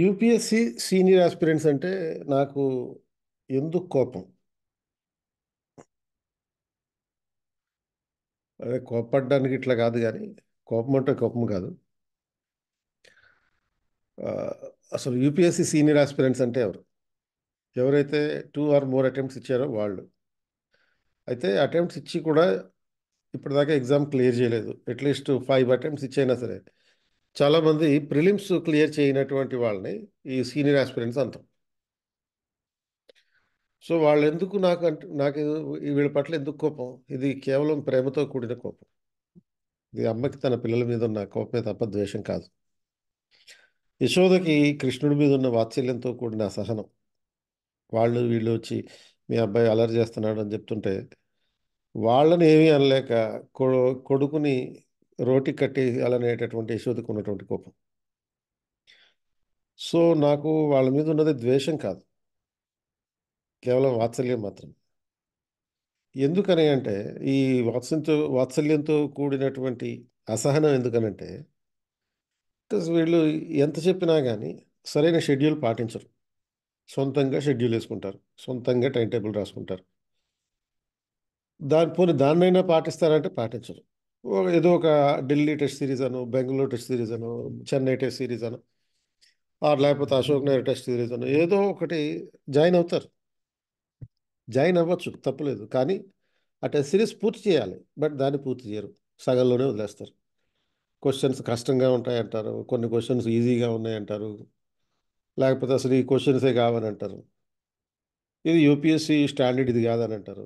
UPSC senior aspirants అంటే నాకు ఎందుకు కోపం అదే కోపడ్డానికి ఇట్లా కాదు కానీ కోపం అంటే కోపం కాదు అసలు యూపీఎస్సి సీనియర్ ఆస్పిరెంట్స్ అంటే ఎవరు ఎవరైతే టూ ఆర్ మోర్ అటెంప్ట్స్ ఇచ్చారో వాళ్ళు అయితే అటెంప్ట్స్ ఇచ్చి కూడా ఇప్పటిదాకా ఎగ్జామ్ క్లియర్ చేయలేదు అట్లీస్ట్ ఫైవ్ అటెంప్ట్స్ ఇచ్చైనా సరే చాలామంది ప్రిలిమ్స్ క్లియర్ చేయనటువంటి వాళ్ళని ఈ సీనియర్ ఆస్పిరెంట్స్ అంటాం సో వాళ్ళు ఎందుకు నాకు అంటే నాకు వీళ్ళ పట్ల ఎందుకు కోపం ఇది కేవలం ప్రేమతో కూడిన కోపం ఇది అమ్మకి తన పిల్లల మీద ఉన్న కోపమే తప్ప ద్వేషం కాదు యశోదకి కృష్ణుడి మీద ఉన్న వాత్సల్యంతో కూడిన సహనం వాళ్ళు వీళ్ళు వచ్చి మీ అబ్బాయి అలర్ చేస్తున్నాడు అని చెప్తుంటే వాళ్ళని ఏమీ అనలేక కొడుకుని రోటి కట్టేయాలనేటటువంటి యశోదకు ఉన్నటువంటి కోపం సో నాకు వాళ్ళ మీద ఉన్నది ద్వేషం కాదు కేవలం వాత్సల్యం మాత్రమే ఎందుకని అంటే ఈ వాత్సంతో వాత్సల్యంతో కూడినటువంటి అసహనం ఎందుకనంటే వీళ్ళు ఎంత చెప్పినా కానీ సరైన షెడ్యూల్ పాటించరు సొంతంగా షెడ్యూల్ వేసుకుంటారు సొంతంగా టైం టేబుల్ రాసుకుంటారు దాని పోనీ దాన్నైనా పాటిస్తారంటే పాటించరు ఏదో ఒక ఢిల్లీ టెస్ట్ సిరీస్ అను బెంగళూరు టెస్ట్ సిరీస్ అను చెన్నై టెస్ట్ సిరీస్ అను లేకపోతే అశోక్ నగర్ టెస్ట్ సిరీస్ అను ఏదో ఒకటి జాయిన్ అవుతారు జాయిన్ అవ్వచ్చు తప్పలేదు కానీ ఆ టెస్ట్ సిరీస్ పూర్తి చేయాలి బట్ దాన్ని పూర్తి చేయరు సగంలోనే వదిలేస్తారు క్వశ్చన్స్ కష్టంగా ఉంటాయంటారు కొన్ని క్వశ్చన్స్ ఈజీగా ఉన్నాయంటారు లేకపోతే అసలు ఈ క్వశ్చన్సే కావని అంటారు ఇది యూపీఎస్సీ స్టాండర్డ్ ఇది కాదని అంటారు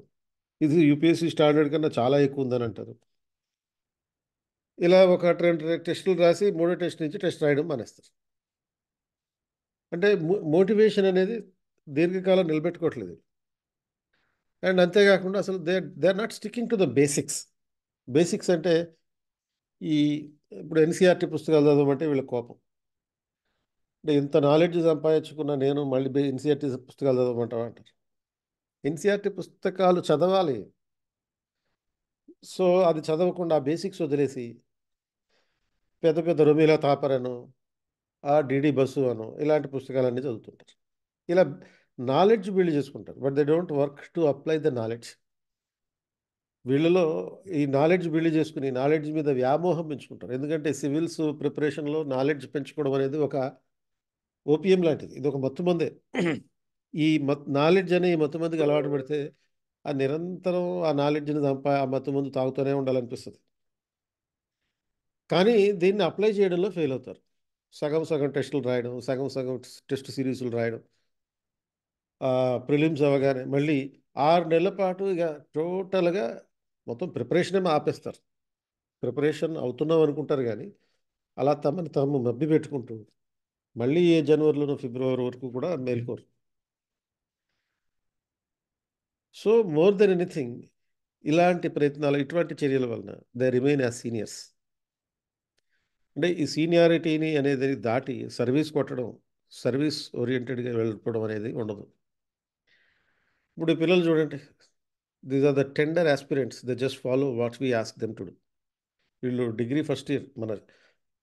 ఇది యూపీఎస్సీ స్టాండర్డ్ కన్నా చాలా ఎక్కువ ఉందని అంటారు ఇలా ఒక రెండు టెస్టులు రాసి మూడో టెస్ట్ నుంచి టెస్ట్ రాయడం మానేస్తారు అంటే మోటివేషన్ అనేది దీర్ఘకాలం నిలబెట్టుకోవట్లేదు అండ్ అంతేకాకుండా అసలు they they are not sticking to the basics basics అంటే ఈ ఇప్పుడు ఎన్సీఆర్టీ పుస్తకాలు చదవమంటే వీళ్ళ కోపం అంటే ఇంత నాలెడ్జ్ సంపాదించుకున్న నేను మళ్ళీ ఎన్సీఆర్టీ పుస్తకాలు చదవమంటావా అంటారు ఎన్సీఆర్టీ పుస్తకాలు చదవాలి సో అది చదవకుండా బేసిక్స్ వదిలేసి పెద్ద పెద్ద రొమీలా తాపరను ఆ డిడి బస్సు అను ఇలాంటి పుస్తకాలన్నీ చదువుతుంటారు ఇలా నాలెడ్జ్ బిల్డ్ చేసుకుంటారు but they don't work to apply the knowledge వీళ్ళలో ఈ నాలెడ్జ్ బిల్డ్ చేసుకుని నాలెడ్జ్ మీద వ్యామోహం పెంచుకుంటారు ఎందుకంటే సివిల్స్ ప్రిపరేషన్లో నాలెడ్జ్ పెంచుకోవడం అనేది ఒక ఓపీఎం లాంటిది ఇది ఒక మత్తు మందే ఈ మత్ నాలెడ్జ్ అనే ఈ మత్తు మందికి అలవాటు పెడితే ఆ నిరంతరం ఆ నాలెడ్జ్ని చంప ఆ మత్తు మందు తాగుతూనే ఉండాలనిపిస్తుంది కానీ దీన్ని అప్లై చేయడంలో ఫెయిల్ అవుతారు సగం సగం టెస్టులు రాయడం సగం సగం టెస్ట్ సిరీస్లు రాయడం ప్రిలిమ్స్ అవగానే మళ్ళీ ఆరు నెలల పాటు ఇక టోటల్గా మొత్తం ప్రిపరేషన్ ఏమో ఆపేస్తారు ప్రిపరేషన్ అవుతున్నాం అనుకుంటారు కానీ అలా తమని తాము మబ్బి పెట్టుకుంటూ మళ్ళీ ఏ జనవరిలోనూ ఫిబ్రవరి వరకు కూడా మేల్కోరు సో మోర్ దెన్ ఎనీథింగ్ ఇలాంటి ప్రయత్నాలు ఇటువంటి చర్యల వలన దే రిమైన్ యాజ్ సీనియర్స్ అంటే ఈ సీనియారిటీని అనేది దాటి సర్వీస్ కొట్టడం సర్వీస్ ఓరియంటెడ్గా వెళ్ళిపోవడం అనేది ఉండదు ఇప్పుడు పిల్లలు చూడండి these are the tender aspirants the just follow what we ask them to do వీళ్ళు డిగ్రీ ఫస్ట్ ఇయర్ మన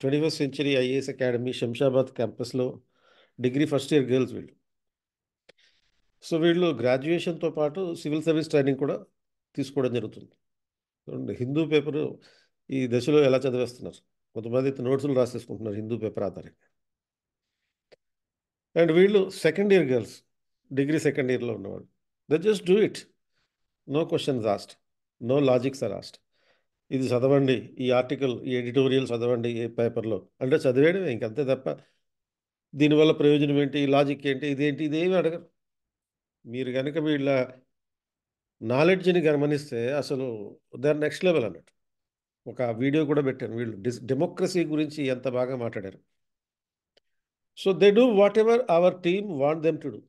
twenty first century IAS academy Shamshabad క్యాంపస్లో డిగ్రీ ఫస్ట్ ఇయర్ గర్ల్స్ వీళ్ళు సో వీళ్ళు గ్రాడ్యుయేషన్తో పాటు సివిల్ సర్వీస్ ట్రైనింగ్ కూడా తీసుకోవడం జరుగుతుంది హిందూ పేపరు ఈ దశలో ఎలా చదివేస్తున్నారు కొంతమంది అయితే నోట్స్లు రాసేసుకుంటున్నారు హిందూ పేపర్ ఆధారంగా అండ్ వీళ్ళు second year girls degree second ఇయర్లో ఉన్నవాళ్ళు the just do it no questions asked no logics are asked ఇది చదవండి ఈ ఆర్టికల్ ఈ ఎడిటోరియల్ చదవండి ఏ పేపర్లో అంటే చదివేయడమే ఇంకంతే తప్ప దీనివల్ల ప్రయోజనం ఏంటి ఈ లాజిక్ ఏంటి ఇదేంటి ఇదేమి అడగరు మీరు కనుక వీళ్ళ నాలెడ్జ్ని గమనిస్తే అసలు దే ఆర్ నెక్స్ట్ లెవెల్ అన్నట్టు ఒక వీడియో కూడా పెట్టాను వీళ్ళు డిస్ డెమోక్రసీ గురించి ఎంత బాగా మాట్లాడారు so they do whatever our team want them to do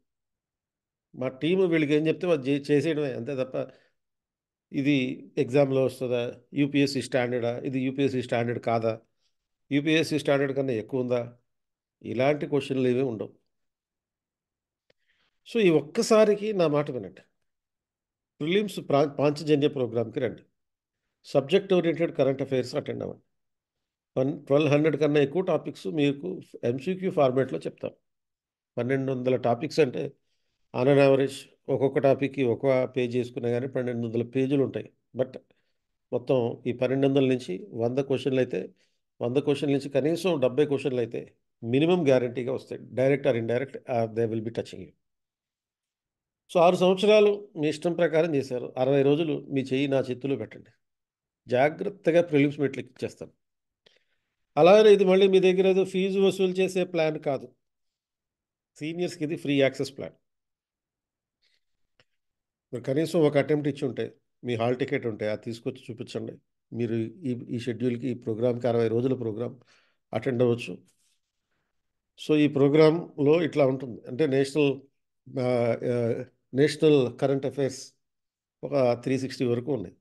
మా టీం వీళ్ళకి ఏం చెప్తే అది చేసేయడమే అంతే తప్ప ఇది ఎగ్జామ్లో వస్తుందా యూపీఎస్సీ స్టాండర్డా ఇది యూపీఎస్సీ స్టాండర్డ్ కాదా యూపీఎస్సీ స్టాండర్డ్ కన్నా ఎక్కువ ఉందా ఇలాంటి క్వశ్చన్లు ఏమీ ఉండవు సో ఈ ఒక్కసారికి నా మాట వినండి ప్రిలిమ్స్ ప్రా పాంచజన్య ప్రోగ్రామ్కి రండి subject oriented current affairs attend అవ్వండి వన్ ట్వెల్వ్ హండ్రెడ్ కన్నా ఎక్కువ టాపిక్స్ మీకు ఎంసీక్యూ ఫార్మేట్లో చెప్తాను పన్నెండు వందల టాపిక్స్ అంటే ఆన్ అన్ యావరేజ్ ఒక్కొక్క టాపిక్కి ఒక్కొక్క పేజ్ వేసుకున్నా కానీ పన్నెండు వందల పేజీలు ఉంటాయి బట్ మొత్తం ఈ పన్నెండు వందల నుంచి వంద క్వశ్చన్లు అయితే వంద క్వశ్చన్ల నుంచి కనీసం డెబ్బై క్వశ్చన్లు అయితే మినిమం గ్యారంటీగా వస్తాయి direct or indirect they will be touching you so ఆరు సంవత్సరాలు మీ ఇష్టం ప్రకారం చేశారు అరవై రోజులు మీ చెయ్యి నా చేతిలో పెట్టండి జాగ్రత్తగా ప్రిలిమ్స్ మెట్లు ఇచ్చేస్తాను అలాగే ఇది మళ్ళీ మీ దగ్గర ఏదో ఫీజు వసూలు చేసే ప్లాన్ కాదు సీనియర్స్కి ఇది ఫ్రీ యాక్సెస్ ప్లాన్ మీరు కనీసం ఒక అటెంప్ట్ ఇచ్చి ఉంటే మీ హాల్ టికెట్ ఉంటే అది తీసుకొచ్చి చూపించండి మీరు ఈ ఈ షెడ్యూల్కి ఈ ప్రోగ్రామ్కి అరవై రోజుల ప్రోగ్రామ్ అటెండ్ అవ్వచ్చు సో ఈ ప్రోగ్రాంలో ఇట్లా ఉంటుంది అంటే నేషనల్ నేషనల్ కరెంట్ అఫైర్స్ ఒక త్రీ సిక్స్టీ వరకు ఉన్నాయి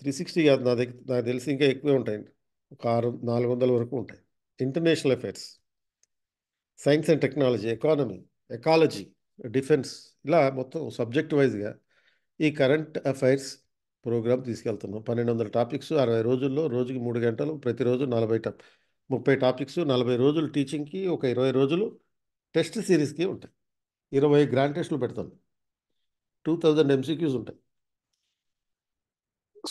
త్రీ సిక్స్టీ కాదు నా దగ్గర నాకు తెలిసి ఇంకా ఎక్కువే ఉంటాయండి ఒక ఆరు నాలుగు వందల వరకు ఉంటాయి international affairs science and technology economy ecology defence ఇలా మొత్తం సబ్జెక్ట్ వైజ్గా ఈ కరెంట్ అఫైర్స్ ప్రోగ్రామ్ తీసుకెళ్తున్నాం పన్నెండు వందల టాపిక్స్ అరవై రోజుల్లో రోజుకి మూడు గంటలు ప్రతిరోజు నలభై టాప్ ముప్పై టాపిక్స్ నలభై రోజులు టీచింగ్కి ఒక ఇరవై రోజులు టెస్ట్ సిరీస్కి ఉంటాయి ఇరవై గ్రాండ్ టెస్టులు పెడతాను టూ థౌజండ్ ఎంసీక్యూస్ ఉంటాయి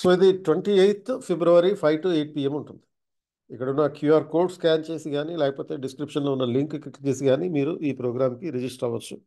సో ఇది ట్వంటీ ఎయిత్ ఫిబ్రవరి ఫైవ్ టు ఎయిట్ పిఎం ఉంటుంది ఇక్కడ ఉన్న క్యూఆర్ కోడ్ స్కాన్ చేసి కానీ లేకపోతే డిస్క్రిప్షన్లో ఉన్న లింక్ క్లిక్ చేసి కానీ మీరు ఈ ప్రోగ్రామ్కి రిజిస్టర్ అవ్వచ్చు